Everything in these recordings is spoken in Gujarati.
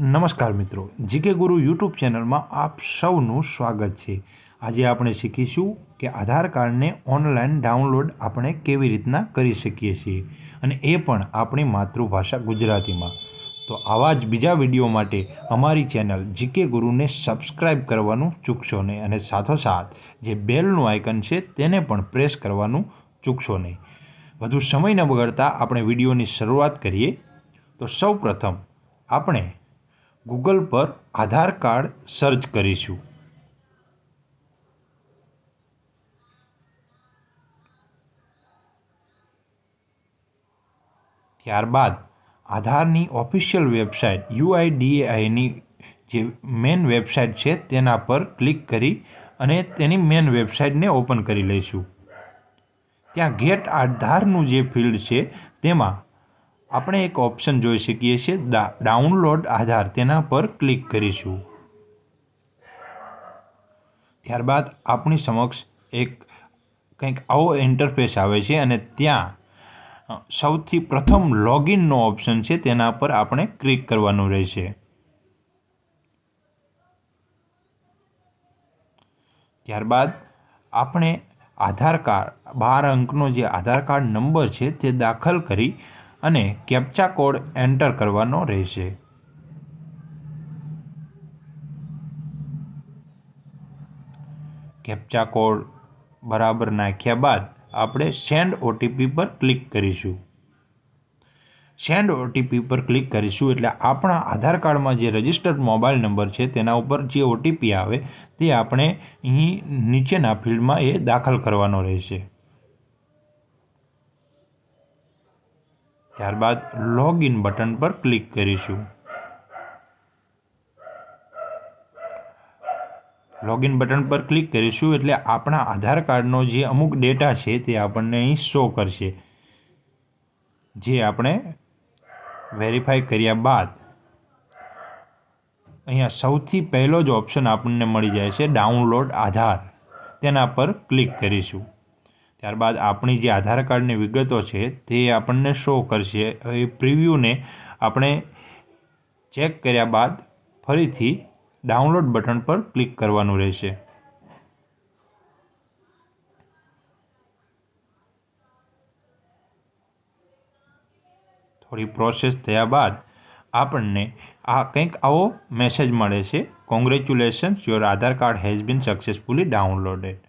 નમસ્કાર મિત્રો જીકે ગુરુ યુટ્યુબ ચેનલમાં આપ સૌનું સ્વાગત છે આજે આપણે શીખીશું કે આધાર કાર્ડને ઓનલાઈન ડાઉનલોડ આપણે કેવી રીતના કરી શકીએ છીએ અને એ પણ આપણી માતૃભાષા ગુજરાતીમાં તો આવા જ બીજા વિડીયો માટે અમારી ચેનલ જીકે ગુરુને સબસ્ક્રાઇબ કરવાનું ચૂકશો નહીં અને સાથોસાથ જે બેલનું આઇકન છે તેને પણ પ્રેસ કરવાનું ચૂકશો નહીં વધુ સમય ન બગડતા આપણે વિડીયોની શરૂઆત કરીએ તો સૌ પ્રથમ આપણે ગૂગલ પર આધાર કાર્ડ સર્ચ કરીશું ત્યારબાદ આધારની ઓફિશિયલ વેબસાઇટ યુઆઈડીએઆઈની જે મેન વેબસાઇટ છે તેના પર ક્લિક કરી અને તેની મેન વેબસાઇટને ઓપન કરી લઈશું ત્યાં ગેટ આધારનું જે ફિલ્ડ છે તેમાં આપણે એક ઓપ્શન જોઈ શકીએ છીએ ડાઉનલોડ આધાર તેના પર ક્લિક કરીશું ત્યારબાદ આપણી સમક્ષ એક કંઈક આવો ઇન્ટરફેસ આવે છે અને ત્યાં સૌથી પ્રથમ લોગિનનો ઓપ્શન છે તેના પર આપણે ક્લિક કરવાનું રહેશે ત્યારબાદ આપણે આધાર કાર્ડ બાર અંકનો જે આધાર કાર્ડ નંબર છે તે દાખલ કરી અને કેપ્ચા કોડ એન્ટર કરવાનો રહેશે કેપ્ચા કોડ બરાબર નાખ્યા બાદ આપણે સેન્ડ ઓટીપી પર ક્લિક કરીશું સેન્ડ ઓટીપી પર ક્લિક કરીશું એટલે આપણા આધાર કાર્ડમાં જે રજિસ્ટર્ડ મોબાઈલ નંબર છે તેના ઉપર જે ઓટીપી આવે તે આપણે અહીં નીચેના ફિલ્ડમાં એ દાખલ કરવાનો રહેશે ત્યારબાદ લોગ ઇન બટન પર ક્લિક કરીશું લોગ ઇન બટન પર ક્લિક કરીશું એટલે આપણા આધાર કાર્ડનો જે અમુક ડેટા છે તે આપણને અહીં શો કરશે જે આપણે વેરીફાઈ કર્યા બાદ અહીંયા સૌથી પહેલો જ ઓપ્શન આપણને મળી જાય છે ડાઉનલોડ આધાર તેના પર ક્લિક કરીશું ત્યારબાદ આપણી જે આધાર કાર્ડની વિગતો છે તે આપણને શો કરશે એ પ્રિવ્યૂને આપણે ચેક કર્યા બાદ ફરીથી ડાઉનલોડ બટન પર ક્લિક કરવાનું રહેશે થોડી પ્રોસેસ થયા બાદ આપણને આ કંઈક આવો મેસેજ મળે છે congratulations your Aadhaar card has been successfully downloaded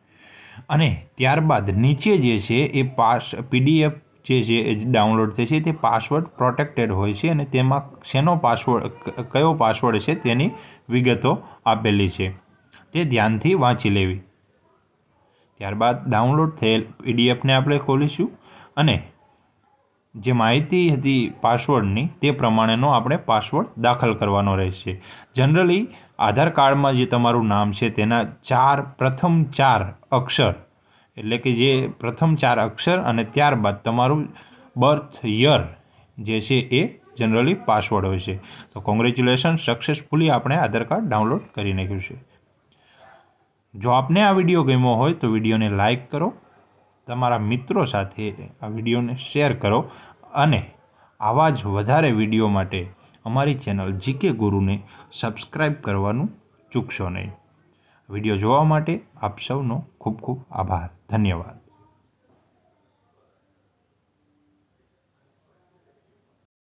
અને ત્યારબાદ નીચે જે છે એ પાસ પીડીએફ જે છે એ ડાઉનલોડ થશે તે પાસવર્ડ પ્રોટેક્ટેડ હોય છે અને તેમાં શેનો પાસવર્ડ કયો પાસવર્ડ છે તેની વિગતો આપેલી છે તે ધ્યાનથી વાંચી લેવી ત્યારબાદ ડાઉનલોડ થયેલ પીડીએફને આપણે ખોલીશું અને જે માહિતી હતી પાસવર્ડની તે પ્રમાણેનો આપણે પાસવર્ડ દાખલ કરવાનો રહેશે જનરલી આધાર કાર્ડમાં જે તમારું નામ છે તેના ચાર પ્રથમ ચાર અક્ષર એટલે કે જે પ્રથમ ચાર અક્ષર અને ત્યારબાદ તમારું બર્થ યર જે છે એ જનરલી પાસવર્ડ હોય છે તો કોંગ્રેચ્યુલેશન સક્સેસફુલી આપણે આધાર કાર્ડ ડાઉનલોડ કરી નાખ્યું છે જો આપને આ વિડીયો ગમ્યો હોય તો વિડીયોને લાઇક કરો તમારા મિત્રો સાથે આ વિડીયોને શેર કરો અને આવા જ વધારે વિડીયો માટે અમારી ચેનલ જીકે ગુરુને સબસ્ક્રાઈબ કરવાનું ચૂકશો નહીં વિડીયો જોવા માટે આપ સૌનો ખૂબ ખૂબ આભાર ધન્યવાદ